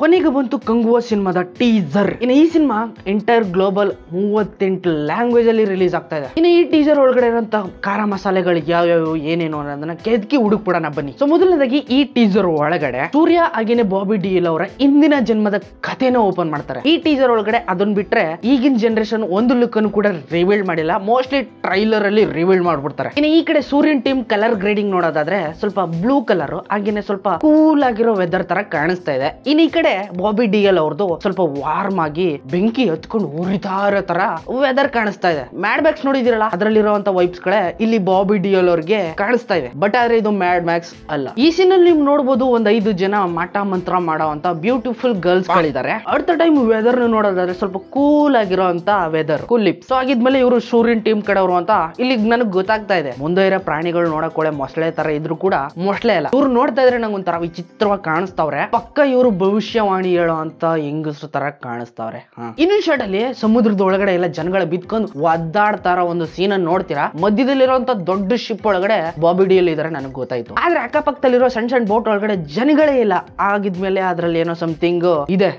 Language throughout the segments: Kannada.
ಕೊನೆಗೆ ಬಂತು ಕಂಗುವ ಸಿನಿಮಾದ ಟೀಸರ್ ಇನ್ನು ಈ ಸಿನಿಮಾ ಎಂಟೈರ್ ಗ್ಲೋಬಲ್ ಮೂವತ್ತೆಂಟು ಲ್ಯಾಂಗ್ವೇಜ್ ಅಲ್ಲಿ ರಿಲೀಸ್ ಆಗ್ತಾ ಇದೆ ಇನ್ನು ಈ ಟೀಸರ್ ಒಳಗಡೆ ಇರುವಂತಹ ಖಾರ ಮಸಾಲೆಗಳು ಯಾವ್ಯಾವ ಏನೇನು ಅನ್ನೋದನ್ನ ಕೆದಕಿ ಹುಡುಕ್ಬಿಡೋಣ ಬನ್ನಿ ಸೊ ಮೊದಲನೇದಾಗಿ ಈ ಟೀಸರ್ ಒಳಗಡೆ ಸೂರ್ಯ ಹಾಗೇನೆ ಬಾಬಿ ಡಿಲ್ ಅವರ ಇಂದಿನ ಜನ್ಮದ ಕಥೆನ ಓಪನ್ ಮಾಡ್ತಾರೆ ಈ ಟೀಸರ್ ಒಳಗಡೆ ಅದನ್ನ ಬಿಟ್ರೆ ಈಗಿನ ಜನರೇಷನ್ ಒಂದು ಲುಕ್ ಅನ್ನು ಕೂಡ ರಿವೀಲ್ ಮಾಡಿಲ್ಲ ಮೋಸ್ಟ್ಲಿ ಟ್ರೈಲರ್ ಅಲ್ಲಿ ರಿವೀಲ್ ಮಾಡ್ಬಿಡ್ತಾರೆ ಇನ್ನು ಈ ಕಡೆ ಸೂರ್ಯನ್ ಟೀಮ್ ಕಲರ್ ಗ್ರೇಡಿಂಗ್ ನೋಡೋದಾದ್ರೆ ಸ್ವಲ್ಪ ಬ್ಲೂ ಕಲರ್ ಹಾಗೇನೆ ಸ್ವಲ್ಪ ಕೂಲ್ ಆಗಿರೋ ವೆದರ್ ತರ ಕಾಣಿಸ್ತಾ ಇದೆ ಇನ್ನು ಈ ಕಡೆ ಬಾಬಿ ಡಿಎಲ್ ಅವ್ರದ್ದು ಸ್ವಲ್ಪ ವಾರ್ಮ್ ಆಗಿ ಬೆಂಕಿ ಹತ್ಕೊಂಡು ಉರಿತಾ ತರ ವೆದರ್ ಕಾಣಿಸ್ತಾ ಇದೆ ಮ್ಯಾಡ್ ಮ್ಯಾಕ್ಸ್ ನೋಡಿದಿರಲ್ಲ ಅದರಲ್ಲಿರುವಂತ ವೈಪ್ಸ್ ಗಳೇ ಇಲ್ಲಿ ಬಾಬಿ ಡಿಎಲ್ ಅವ್ರಿಗೆ ಕಾಣಿಸ್ತಾ ಇದೆ ಬಟ್ ಆದ್ರೆ ಇದು ಮ್ಯಾಡ್ ಮ್ಯಾಕ್ಸ್ ಅಲ್ಲ ಈ ಸೀನ್ ಅಲ್ಲಿ ನೀವು ನೋಡಬಹುದು ಒಂದ್ ಐದು ಜನ ಮಠ ಮಂತ್ರ ಅಂತ ಬ್ಯೂಟಿಫುಲ್ ಗರ್ಲ್ಸ್ ಗಳಿದ್ದಾರೆ ಅಟ್ ಟೈಮ್ ವೆದರ್ ನೋಡೋದಾದ್ರೆ ಸ್ವಲ್ಪ ಕೂಲ್ ಆಗಿರುವಂತ ವೆದರ್ ಕೂಲ್ ಲಿಪ್ ಸೊ ಆಗಿದ್ಮೇಲೆ ಇವರು ಶೂರಿನ್ ಟೀಮ್ ಅವರು ಅಂತ ಇಲ್ಲಿ ನನಗೆ ಗೊತ್ತಾಗ್ತಾ ಇದೆ ಮುಂದೆ ಇರೋ ಪ್ರಾಣಿಗಳು ನೋಡಕೊಳ್ಳೆ ಮೊಸಳೆ ತರ ಇದ್ರು ಕೂಡ ಮೊಸಳೆ ಅಲ್ಲ ಇವ್ರು ನೋಡ್ತಾ ಇದ್ರೆ ನಂಗೆ ತರ ವಿಚಿತ್ರವಾಗಿ ಕಾಣಿಸ್ತಾವ್ರೆ ಪಕ್ಕ ಇವರು ಭವಿಷ್ಯ ಭವಿಷ್ಯವಾಣಿ ಹೇಳೋ ಅಂತ ಹೆಂಗಸ್ರು ತರ ಕಾಣಿಸ್ತಾವ್ರೆ ಇನ್ನೊಂದು ಶಾರ್ಟ್ ಅಲ್ಲಿ ಸಮುದ್ರದ ಒಳಗಡೆ ಎಲ್ಲ ಜನಗಳ ಬಿತ್ಕೊಂಡು ಒದ್ದಾಡ್ತಾರ ಒಂದು ಸೀನ್ ನೋಡ್ತೀರಾ ಮಧ್ಯದಲ್ಲಿರುವಂತ ದೊಡ್ಡ ಶಿಪ್ ಒಳಗಡೆ ಬಾಬಿಡಿಯಲ್ಲಿ ಇದಾರೆ ನನಗೆ ಗೊತ್ತಾಯ್ತು ಆದ್ರೆ ಅಕ್ಕಪಕ್ಕದಲ್ಲಿರೋ ಸಣ್ಣ ಸಣ್ಣ ಬೋಟ್ ಒಳಗಡೆ ಜನಗಳೇ ಇಲ್ಲ ಆಗಿದ್ಮೇಲೆ ಅದ್ರಲ್ಲಿ ಏನೋ ಸಮಥಿಂಗ್ ಇದೆ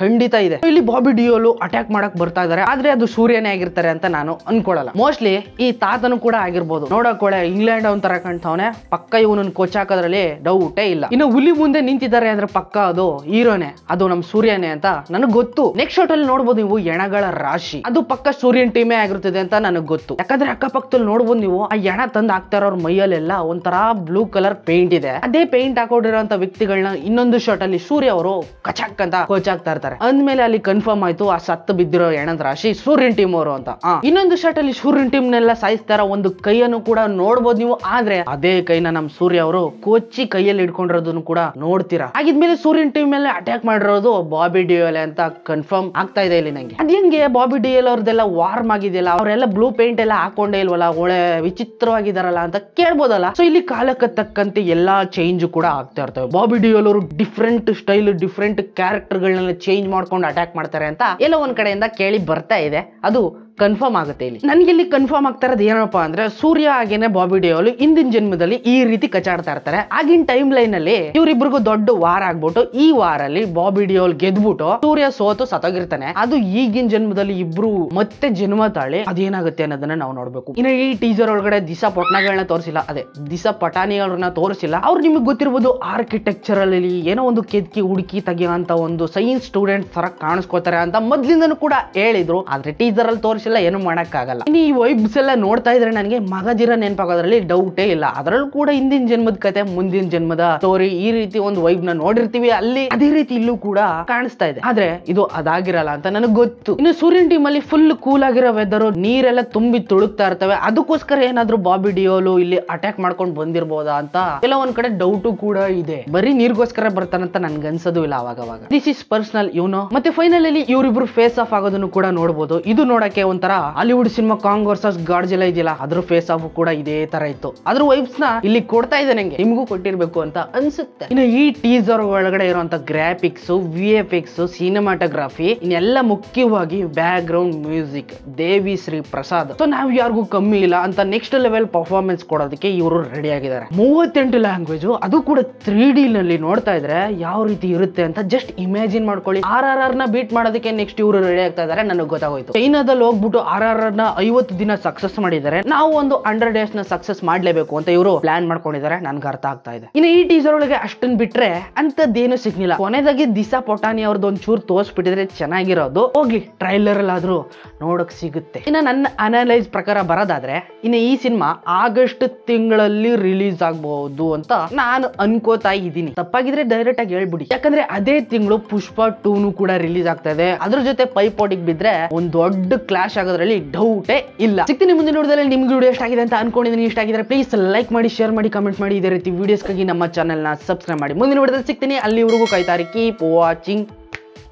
ಖಂಡಿತ ಇದೆ ಇಲ್ಲಿ ಬಾಬಿ ಡಿಯೋಲು ಅಟ್ಯಾಕ್ ಮಾಡಕ್ ಬರ್ತಾ ಇದಾರೆ ಆದ್ರೆ ಅದು ಸೂರ್ಯನೇ ಆಗಿರ್ತಾರೆ ಅಂತ ನಾನು ಅನ್ಕೊಳಲ್ಲ ಮೋಸ್ಟ್ಲಿ ಈ ತಾತನು ಕೂಡ ಆಗಿರ್ಬೋದು ನೋಡಕೊಳೆ ಇಂಗ್ಲೆಂಡ್ ಅವನ್ ತರ ಕಾಣ್ತಾವನೆ ಪಕ್ಕ ಇವನನ್ನ ಕೋಚ್ ಹಾಕೋದ್ರಲ್ಲಿ ಡೌಟೇ ಇಲ್ಲ ಇನ್ನು ಹುಲಿ ಮುಂದೆ ನಿಂತಿದ್ದಾರೆ ಅಂದ್ರೆ ಪಕ್ಕ ಅದು ಹೀರೋನೆ ಅದು ನಮ್ ಸೂರ್ಯನೇ ಅಂತ ನನಗ್ ಗೊತ್ತು ನೆಕ್ಸ್ಟ್ ಶಾಟ್ ಅಲ್ಲಿ ನೋಡ್ಬೋದು ನೀವು ಎಣಗಳ ರಾಶಿ ಅದು ಪಕ್ಕ ಸೂರ್ಯನ್ ಟೀಮೇ ಆಗಿರ್ತದೆ ಅಂತ ನನಗೆ ಗೊತ್ತು ಯಾಕಂದ್ರೆ ಅಕ್ಕಪಕ್ಕದಲ್ಲಿ ನೋಡ್ಬೋದು ನೀವು ಆ ಎಣ ತಂದು ಹಾಕ್ತಾ ಇರೋರ್ ಮೈಯಲ್ಲೆಲ್ಲ ಒಂಥರ ಬ್ಲೂ ಕಲರ್ ಪೇಂಟ್ ಇದೆ ಅದೇ ಪೇಂಟ್ ಹಾಕೊಂಡಿರೋ ವ್ಯಕ್ತಿಗಳನ್ನ ಇನ್ನೊಂದು ಶಾಟ್ ಅಲ್ಲಿ ಸೂರ್ಯ ಅವರು ಕಚಾಕ್ ಅಂತ ಕೋಚ್ ಆಗ್ತಾ ಮಾಡ್ತಾರೆ ಅಂದ್ಮೇಲೆ ಅಲ್ಲಿ ಕನ್ಫರ್ಮ್ ಆಯ್ತು ಆ ಸತ್ತು ಬಿದ್ದಿರೋ ಏನಂತ ರಾಶಿ ಸೂರ್ಯನ್ ಟೀಮ್ ಅವರು ಅಂತ ಇನ್ನೊಂದು ಶರ್ಟ್ ಅಲ್ಲಿ ಸೂರ್ಯನ್ ಟೀಮ್ ನೆಲ್ಲ ಸಾಯಿಸ್ತಾರ ಒಂದು ಕೈಯನ್ನು ಕೂಡ ನೋಡ್ಬೋದು ನೀವು ಆದ್ರೆ ಅದೇ ಕೈನ ನಮ್ ಸೂರ್ಯ ಅವರು ಕೊಚ್ಚಿ ಕೈಯಲ್ಲಿ ಇಡ್ಕೊಂಡಿರೋದನ್ನು ಕೂಡ ನೋಡ್ತೀರಾ ಹಾಗಿದ್ಮೇಲೆ ಸೂರ್ಯನ್ ಟೀಮ್ ಮೇಲೆ ಅಟ್ಯಾಕ್ ಮಾಡಿರೋದು ಬಾಬಿ ಡಿಯೋಲೆ ಅಂತ ಕನ್ಫರ್ಮ್ ಆಗ್ತಾ ಇದೆ ಇಲ್ಲಿ ನಂಗೆ ಅದ್ ಹೆಂಗೆ ಬಾಬಿ ಡಿಯೋಲ್ ಅವ್ರದ್ದೆಲ್ಲ ವಾರ್ಮ್ ಆಗಿದೆಯಲ್ಲ ಅವರೆಲ್ಲ ಬ್ಲೂ ಪೇಂಟ್ ಎಲ್ಲ ಹಾಕೊಂಡೇ ಇಲ್ವಲ್ಲ ಒಳ್ಳೆ ವಿಚಿತ್ರವಾಗಿದಾರಲ್ಲ ಅಂತ ಕೇಳ್ಬೋದಲ್ಲ ಸೊ ಇಲ್ಲಿ ಕಾಲಕ್ಕೆ ತಕ್ಕಂತೆ ಎಲ್ಲಾ ಚೇಂಜ್ ಕೂಡ ಆಗ್ತಾ ಇರ್ತವೆ ಬಾಬಿ ಡಿಯೋಲ್ ಅವರು ಡಿಫ್ರೆಂಟ್ ಸ್ಟೈಲ್ ಡಿಫ್ರೆಂಟ್ ಕ್ಯಾರೆಕ್ಟರ್ ಗಳನ್ನೆಲ್ಲ ಚೇಂಜ್ ಚೇಂಜ್ ಮಾಡ್ಕೊಂಡು ಅಟ್ಯಾಕ್ ಮಾಡ್ತಾರೆ ಅಂತ ಎಲ್ಲೋ ಒಂದ್ ಕಡೆಯಿಂದ ಕೇಳಿ ಬರ್ತಾ ಇದೆ ಅದು ಕನ್ಫರ್ಮ್ ಆಗುತ್ತೆ ಇಲ್ಲಿ ನನಗೆ ಇಲ್ಲಿ ಕನ್ಫರ್ಮ್ ಆಗ್ತಾ ಇರೋದು ಏನಪ್ಪ ಅಂದ್ರೆ ಸೂರ್ಯ ಹಾಗೇನೆ ಬಾಬಿ ಡಿಯೋಲ್ ಹಿಂದಿನ ಜನ್ಮದಲ್ಲಿ ಈ ರೀತಿ ಕಚಾಡ್ತಾ ಇರ್ತಾರೆ ಆಗಿನ ಟೈಮ್ ಲೈನ್ ಅಲ್ಲಿ ಇವ್ರಿಬ್ರಿಗೂ ದೊಡ್ಡ ವಾರ ಆಗ್ಬಿಟ್ಟು ಈ ವಾರಲ್ಲಿ ಬಾಬಿ ಡಿಯೋಲ್ ಗೆದ್ಬಿಟ್ಟು ಸೂರ್ಯ ಸೋತು ಸತೋಗಿರ್ತಾನೆ ಅದು ಈಗಿನ ಜನ್ಮದಲ್ಲಿ ಇಬ್ರು ಮತ್ತೆ ಜನ್ಮ ತಾಳಿ ಅದೇನಾಗುತ್ತೆ ಅನ್ನೋದನ್ನ ನಾವು ನೋಡ್ಬೇಕು ಇನ್ನು ಈ ಟೀಸರ್ ಒಳಗಡೆ ದಿಸಾ ಪಟ್ನಾಗಳನ್ನ ತೋರಿಸಿಲ್ಲ ಅದೇ ದಿಸಾ ಪಟಾಣಿಗಳನ್ನ ತೋರಿಸಿಲ್ಲ ಅವ್ರು ನಿಮಗೆ ಗೊತ್ತಿರ್ಬೋದು ಆರ್ಕಿಟೆಕ್ಚರ್ ಅಲ್ಲಿ ಏನೋ ಒಂದು ಕೆದ್ಕಿ ಹುಡುಕಿ ತೆಗೆಯುವಂತ ಒಂದು ಸೈನ್ಸ್ ಸ್ಟೂಡೆಂಟ್ ತರ ಕಾಣಿಸ್ಕೋತಾರೆ ಅಂತ ಮೊದ್ಲಿಂದನೂ ಕೂಡ ಹೇಳಿದ್ರು ಆದ್ರೆ ಟೀಸರ್ ಅಲ್ಲಿ ತೋರಿಸಿ ಎಲ್ಲ ಏನು ಮಾಡೋಕ್ಕಾಗಲ್ಲ ಇನ್ನು ಈ ವೈಬ್ಸ್ ಎಲ್ಲ ನೋಡ್ತಾ ಇದ್ರೆ ನನಗೆ ಮಗದಿರ ನೆನಪಾಗೋದ್ರಲ್ಲಿ ಡೌಟೇ ಇಲ್ಲ ಅದರಲ್ಲೂ ಕೂಡ ಹಿಂದಿನ ಜನ್ಮದ ಕತೆ ಮುಂದಿನ ಜನ್ಮದ ಸ್ಟೋರಿ ಈ ರೀತಿ ಒಂದು ವೈಬ್ ನ ನೋಡಿರ್ತೀವಿ ಅಲ್ಲಿ ಅದೇ ರೀತಿ ಇಲ್ಲೂ ಕೂಡ ಕಾಣಿಸ್ತಾ ಇದೆ ಆದ್ರೆ ಇದು ಅದಾಗಿರಲ್ಲ ಅಂತ ನನಗೆ ಗೊತ್ತು ಇನ್ನು ಸೂರ್ಯನ್ ಟೀಮ್ ಅಲ್ಲಿ ಫುಲ್ ಕೂಲ್ ಆಗಿರೋ ವೆದರ್ ನೀರೆಲ್ಲ ತುಂಬಿ ತುಳುಕ್ತಾ ಇರ್ತವೆ ಅದಕ್ಕೋಸ್ಕರ ಏನಾದ್ರು ಬಾಬಿ ಡಿಯೋಲು ಇಲ್ಲಿ ಅಟ್ಯಾಕ್ ಮಾಡ್ಕೊಂಡು ಬಂದಿರಬಹುದಾ ಅಂತ ಕೆಲವೊಂದ್ ಕಡೆ ಡೌಟು ಕೂಡ ಇದೆ ಬರೀ ನೀರ್ಗೋಸ್ಕರ ಬರ್ತಾನಂತ ಅನ್ಸೋದು ಇಲ್ಲ ಅವಾಗ ಅವಾಗ ದಿಸ್ ಇಸ್ ಪರ್ಸನಲ್ ಇವನು ಮತ್ತೆ ಫೈನಲ್ ಅಲ್ಲಿ ಇವರಿಬ್ರು ಫೇಸ್ ಆಫ್ ಆಗೋದನ್ನು ಕೂಡ ನೋಡಬಹುದು ಇದು ನೋಡಕ್ಕೆ ಒಂಥರ ಹಾಲಿವುಡ್ ಸಿನಿಮಾ ಕಾಂಗ್ ವರ್ಸಸ್ ಗಾಡ್ಜ್ ಇದೆಯಲ್ಲ ಅದ್ರ ಫೇಸ್ ಆಫ್ ಕೂಡ ಇದೇ ತರ ಇತ್ತು ಅದ್ರ ವೈಬ್ಸ್ ನ ಇಲ್ಲಿ ಕೊಡ್ತಾ ಇದೆ ನಂಗೆ ನಿಮಗೂ ಕೊಟ್ಟಿರ್ಬೇಕು ಅಂತ ಅನ್ಸುತ್ತೆ ಇನ್ನು ಈ ಟೀಸರ್ ಒಳಗಡೆ ಇರುವಂತ graphics V F X cinematography ಇನ್ನೆಲ್ಲ ಮುಖ್ಯವಾಗಿ background music Devi Sri Prasad so ನಾವ್ ಯಾರಿಗೂ ಕಮ್ಮಿ ಇಲ್ಲ ಅಂತ ನೆಕ್ಸ್ಟ್ ಲೆವೆಲ್ ಪರ್ಫಾರ್ಮೆನ್ಸ್ ಕೊಡೋದಕ್ಕೆ ಇವರು ರೆಡಿ ಆಗಿದ್ದಾರೆ ಮೂವತ್ತೆಂಟು ಲ್ಯಾಂಗ್ವೇಜ್ ಅದು ಕೂಡ ತ್ರೀ ಡಿ ನಲ್ಲಿ ನೋಡ್ತಾ ಇದ್ರೆ ಯಾವ ರೀತಿ ಇರುತ್ತೆ ಅಂತ ಜಸ್ಟ್ ಇಮ್ಯಾಜಿನ್ ಮಾಡ್ಕೊಳ್ಳಿ ಆರ್ ಆರ್ ಆರ್ ನ ಬೀಟ್ ಮಾಡೋದಕ್ಕೆ ನೆಕ್ಸ್ಟ್ ಇವರು ರೆಡಿ ಆಗ್ತಾ ಇದಾರೆ ನನಗೆ ಗೊತ್ತಾಗೋಯ್ತು ಚೈನಾದಲ್ಲಿ ಹೋಗಿ ಬಂದ್ಬಿಟ್ಟು ಆರ್ ಆರ್ ನ ಐವತ್ತು ದಿನ ಸಕ್ಸಸ್ ಮಾಡಿದ್ದಾರೆ ನಾವು ಒಂದು ಹಂಡ್ರೆಡ್ ಡೇಸ್ ನ ಸಕ್ಸಸ್ ಮಾಡ್ಲೇಬೇಕು ಅಂತ ಇವರು ಪ್ಲಾನ್ ಮಾಡ್ಕೊಂಡಿದ್ದಾರೆ ನನ್ಗೆ ಅರ್ಥ ಆಗ್ತಾ ಇದೆ ಇನ್ನು ಈ ಟೀಸರ್ ಒಳಗೆ ಅಷ್ಟನ್ ಬಿಟ್ರೆ ಅಂತದ್ದೇನು ಸಿಗ್ಲಿಲ್ಲ ಕೊನೆದಾಗಿ ದಿಸಾ ಪೊಟಾನಿ ಅವ್ರದ್ದು ಒಂಚೂರು ತೋರಿಸ್ಬಿಟ್ಟಿದ್ರೆ ಚೆನ್ನಾಗಿರೋದು ಹೋಗಿ ಟ್ರೈಲರ್ ಆದ್ರೂ ನೋಡಕ್ ಸಿಗುತ್ತೆ ಇನ್ನ ನನ್ನ ಅನಲೈಸ್ ಪ್ರಕಾರ ಬರೋದಾದ್ರೆ ಇನ್ನು ಈ ಸಿನಿಮಾ ಆಗಸ್ಟ್ ತಿಂಗಳಲ್ಲಿ ರಿಲೀಸ್ ಆಗಬಹುದು ಅಂತ ನಾನು ಅನ್ಕೋತಾ ಇದ್ದೀನಿ ತಪ್ಪಾಗಿದ್ರೆ ಡೈರೆಕ್ಟ್ ಆಗಿ ಹೇಳ್ಬಿಡಿ ಯಾಕಂದ್ರೆ ಅದೇ ತಿಂಗಳು ಪುಷ್ಪ ಟೂನು ಕೂಡ ರಿಲೀಸ್ ಆಗ್ತಾ ಇದೆ ಅದ್ರ ಜೊತೆ ಪೈಪೋಟಿಗೆ ಬಿದ್ರೆ ಒಂದ್ ದೊಡ್ಡ ಕ್ಲಾಸ್ ಕ್ರ್ಯಾಶ್ ಆಗೋದ್ರಲ್ಲಿ ಡೌಟೇ ಇಲ್ಲ ಸಿಕ್ತೀನಿ ಮುಂದಿನ ನೋಡಿದ್ರೆ ನಿಮ್ಗೆ ವಿಡಿಯೋ ಇಷ್ಟ ಆಗಿದೆ ಅಂತ ಅನ್ಕೊಂಡಿದ್ದೀನಿ ಇಷ್ಟ ಆಗಿದ್ರೆ ಪ್ಲೀಸ್ ಲೈಕ್ ಮಾಡಿ ಶೇರ್ ಮಾಡಿ ಕಮೆಂಟ್ ಮಾಡಿ ಇದೇ ರೀತಿ ವೀಡಿಯೋಸ್ಗಾಗಿ ನಮ್ಮ ಚಾನಲ್ನ ಸಬ್ಸ್ಕ್ರೈಬ್ ಮಾಡಿ ಮುಂದಿನ ನೋಡಿದ್ರೆ ಸಿಗ್ತೀನಿ ಅಲ್ಲಿವರೆಗೂ ಕಾಯ್ತಾರೆ ಕೀಪ್ ವಾಚಿಂಗ್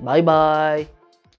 ಬಾಯ್ ಬಾಯ್